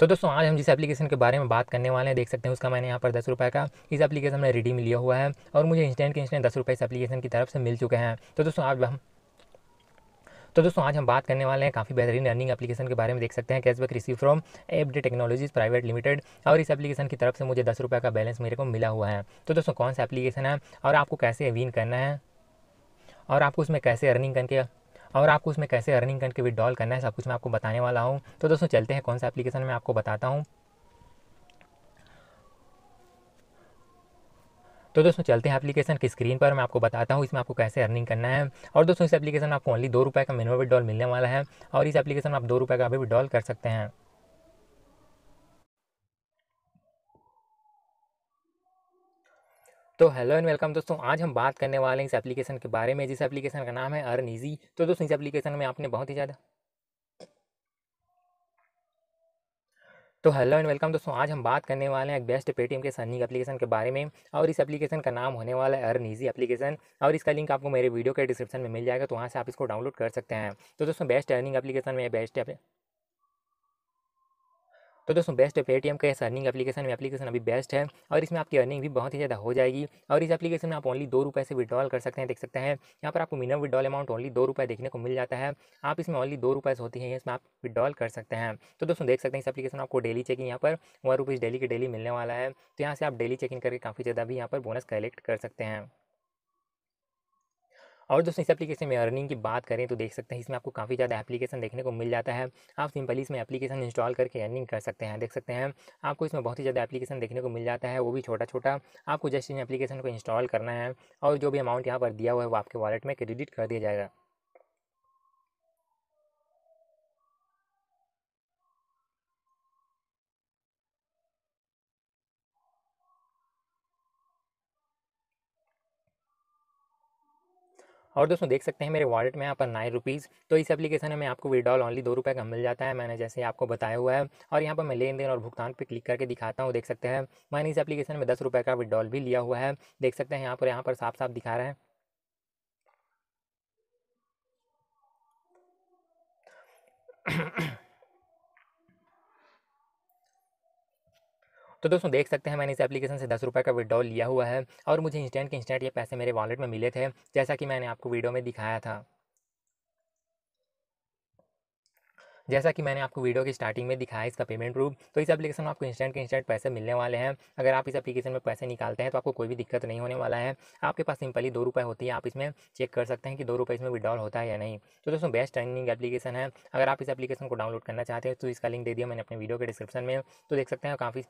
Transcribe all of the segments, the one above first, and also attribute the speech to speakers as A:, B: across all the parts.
A: तो दोस्तों आज हम जिस एप्लीकेशन के बारे में बात करने वाले हैं देख सकते हैं उसका मैंने यहाँ पर दस रुपये का इस एप्लीकेशन में रिडीम लिया हुआ है और मुझे इंस्टेंट के इंस्टेंट दस रुपये इस एप्लीकेशन की तरफ से मिल चुके हैं तो दोस्तों आज हम तो दोस्तों आज हम बात करने वाले हैं काफ़ी बेहतरीन अर्निंग एप्लीकेशन के बारे में देख सकते हैं cashback receive from F D technologies private limited और इस एप्लीकेशन की तरफ से मुझे दस रुपये का बैलेंस मेरे को मिला हुआ है तो दोस्तों कौन सा एप्लीकेशन है और आपको कैसे विन करना है और आपको उसमें कैसे अर्निंग करके और आपको उसमें कैसे अर्निंग करके विड्रॉल करना है सब कुछ मैं आपको बताने वाला हूँ तो दोस्तों चलते हैं कौन सा एप्लीकेशन मैं आपको बताता हूँ तो दोस्तों चलते हैं एप्लीकेशन की स्क्रीन पर मैं आपको बताता हूँ इसमें आपको कैसे अर्निंग करना है और दोस्तों इस एप्लीकेशन में आपको ओनली दो रुपये का मिनिमम विड्रॉल मिलने वाला है और इस एप्लीकेशन में आप दो रुपये का भी विड्रॉल कर सकते हैं तो हेलो एंड वेलकम दोस्तों आज हम बात करने वाले हैं इस एप्लीकेशन के बारे में जिस एप्लीकेशन का नाम है अर्न ईजी तो दोस्तों इस एप्लीकेशन में आपने बहुत ही ज़्यादा तो हेलो एंड वेलकम दोस्तों आज हम बात करने वाले हैं एक बेस्ट पेटीएम के सनिंग एप्लीकेशन के बारे में और इस एप्लीकेशन का नाम होने वाला है अर्न ईजी एप्लीकेशन और इसका लिंक आपको मेरे वीडियो के डिस्क्रिप्शन में मिल जाएगा तो वहाँ से आप इसको डाउनलोड कर सकते हैं तो दोस्तों बेस्ट अर्निंग एप्लीकेशन में बेस्ट तो दोस्तों बेस्ट पेटीएम का इस अर्निंग एप्लीकेशन में एप्लीकेशन अभी बेस्ट है और इसमें आपकी अर्निंग भी बहुत ही ज़्यादा हो जाएगी और इस एप्लीकेशन में आप ओनली दो रुपये से विड्रॉल कर सकते हैं देख सकते हैं यहाँ पर आपको मिनिमम विड्रॉल अमाउंट ओनली दो रुपये देखने को मिल जाता है आप इसमें ओनली दो रुपये होती है इसमें आप विड्रॉल कर सकते हैं तो दोस्तों देख सकते हैं इस एप्लीकेशन आपको डेली चेकिंग यहाँ पर वन रुपीज़ डेली के डेली मिलने वाला है तो यहाँ से आप डेली चेकिंग करके काफ़ी ज़्यादा भी यहाँ पर बोनस कलेक्ट कर सकते हैं और दोस्तों इस एप्लीकेशन में अर्निंग की बात करें तो देख सकते हैं इसमें आपको काफ़ी ज़्यादा एप्लीकेशन देखने को मिल जाता है आप सिंपली इसमें एप्लीकेशन इंस्टॉल करके अर्निंग कर सकते हैं देख सकते हैं आपको इसमें बहुत ही ज़्यादा एप्लीकेशन देखने को मिल जाता है वो भी छोटा छोटा आपको जस्ट इन एप्लीकेशन को इंस्टॉल करना है और जो भी अमाउंट यहाँ पर दिया हुआ है वो आपके वॉलेट में क्रेडिट कर दिया जाएगा और दोस्तों देख सकते हैं मेरे वॉलेट में यहाँ पर नाइन रुपीज़ तो इस एप्लीकेशन में आपको विड्रॉल ओनली दो रुपये का मिल जाता है मैंने जैसे आपको बताया हुआ है और यहाँ पर मैं लेन देन और भुगतान पर क्लिक करके दिखाता हूँ देख सकते हैं मैंने इस एप्लीकेशन में दस रुपये का विड्रॉल भी लिया हुआ है देख सकते हैं यहाँ पर यहाँ पर साफ साफ दिखा रहा है तो दोस्तों देख सकते हैं मैंने इस एप्लीकेशन से दस रुपये का विड्रॉल लिया हुआ है और मुझे इंस्टेंट के इंस्टेंट ये पैसे मेरे वॉलेट में मिले थे जैसा कि मैंने आपको वीडियो में दिखाया था जैसा कि मैंने आपको वीडियो की स्टार्टिंग में दिखाया इसका पेमेंट प्रूफ तो इस एप्लीकेशन में आपको इंस्टेंट के इंस्टेंट पैसे मिलने वाले हैं अगर आप इस एप्लीकेशन में पैसे निकालते हैं तो आपको कोई भी दिक्कत नहीं होने वाला है आपके पास सिंपली दो रुपये होती है आप इसमें चेक कर सकते हैं कि दो रुपये इसमें विड्रॉल होता है या नहीं तो दोस्तों बेस्ट रनिंग एप्लीकेशन है अगर आप इस एप्लीकेशन को डाउनलोड करना चाहते हैं तो इसका लिंक दे दिया मैंने अपने वीडियो के डिस्क्रिप्शन में तो देख सकते हैं काफ़ी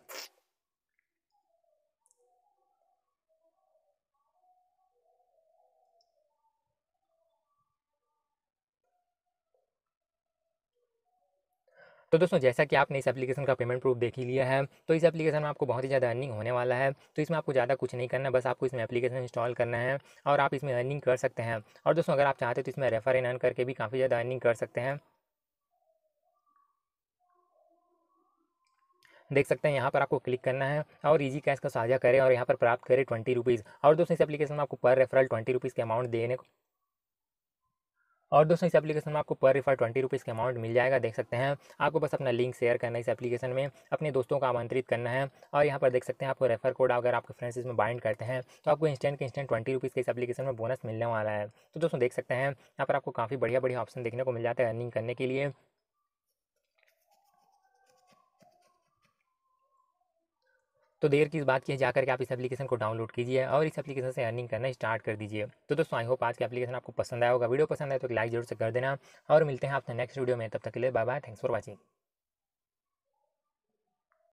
A: तो दोस्तों जैसा कि आपने इस एप्लीकेशन का पेमेंट प्रूफ देख ही लिया है तो इस एप्लीकेशन में आपको बहुत ही ज़्यादा अर्निंग होने वाला है तो इसमें आपको ज़्यादा कुछ नहीं करना बस आपको इसमें एप्लीकेशन इंस्टॉल करना है और आप इसमें अर्निंग कर सकते हैं और दोस्तों अगर आप चाहते हो तो इसमें रेफर एन अर्न करके भी काफ़ी ज़्यादा अर्निंग कर सकते हैं देख सकते हैं यहाँ पर आपको क्लिक करना है और इजी कैश का साझा करें और यहाँ पर प्राप्त करें ट्वेंटी रुपीज़ और दोस्तों इस एप्लीकेशन में आपको पर रेफरल ट्वेंटी रुपीज़ के अमाउंट देने को और दोस्तों इस एप्लीकेशन में आपको पर रिफर ट्वेंटी रुपीज़ के अमाउंट मिल जाएगा देख सकते हैं आपको बस अपना लिंक शेयर करना है इस एप्लीकेशन में अपने दोस्तों को आमंत्रित करना है और यहाँ पर देख सकते हैं आपको रेफर कोड अगर आपके फ्रेंड्स इसमें बाइंड करते हैं तो आपको इंस्टेंट के इंस्टेंट ट्वेंटी रुपीज़ के इस एप्लीकेशन में बोनस मिलने वाला है तो दोस्तों देख सकते हैं यहाँ पर आपको काफ़ी बढ़िया बढ़िया ऑप्शन देखने को मिल जाता है अर्निंग करने के लिए तो देर की इस बात की है जाकर के आप इस एप्लीकेशन को डाउनलोड कीजिए और इस एप्लीकेशन से अर्निंग करना स्टार्ट कर दीजिए तो दोस्तों आई होप आज की एप्लीकेशन आपको पसंद आया होगा वीडियो पसंद आए तो लाइक जरूर से कर देना और मिलते हैं आपसे नेक्स्ट वीडियो में तब तक के लिए bye bye thanks for watching